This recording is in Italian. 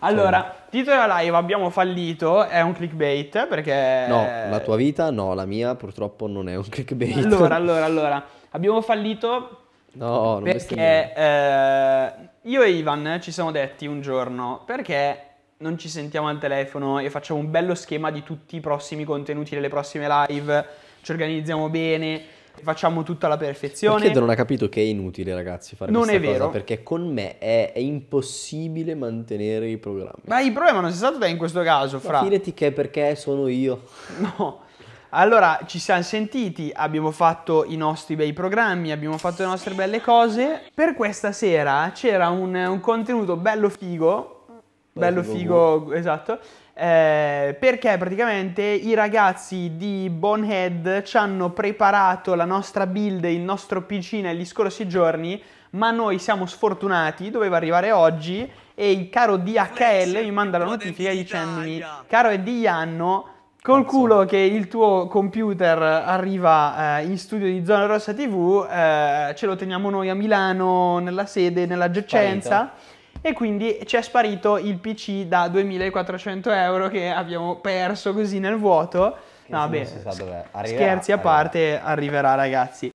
Allora, titolo della live abbiamo fallito, è un clickbait perché... No, la tua vita no, la mia purtroppo non è un clickbait. Allora, allora, allora, abbiamo fallito no, non perché eh, io e Ivan ci siamo detti un giorno perché non ci sentiamo al telefono e facciamo un bello schema di tutti i prossimi contenuti delle prossime live, ci organizziamo bene facciamo tutto alla perfezione. Perché non ha capito che è inutile, ragazzi, fare non è vero. Cosa, perché con me è, è, impossibile mantenere i programmi. Ma il problema non sei stato te in questo caso, Fra. Ma fidati che perché sono io. No. Allora, ci siamo sentiti, abbiamo fatto i nostri bei programmi, abbiamo fatto le nostre belle cose. Per questa sera c'era un, un contenuto bello figo bello figo, figo esatto. Eh, perché praticamente i ragazzi di Bonehead ci hanno preparato la nostra build il nostro PC negli scorsi giorni, ma noi siamo sfortunati, doveva arrivare oggi e il caro DHL mi manda la notifica dicendomi caro è di Ianno Col culo che il tuo computer arriva eh, in studio di Zona Rossa TV, eh, ce lo teniamo noi a Milano, nella sede, nella giacenza. Sparita e quindi ci è sparito il PC da 2400 euro che abbiamo perso così nel vuoto. No, vabbè, scherzi a parte, arriverà ragazzi.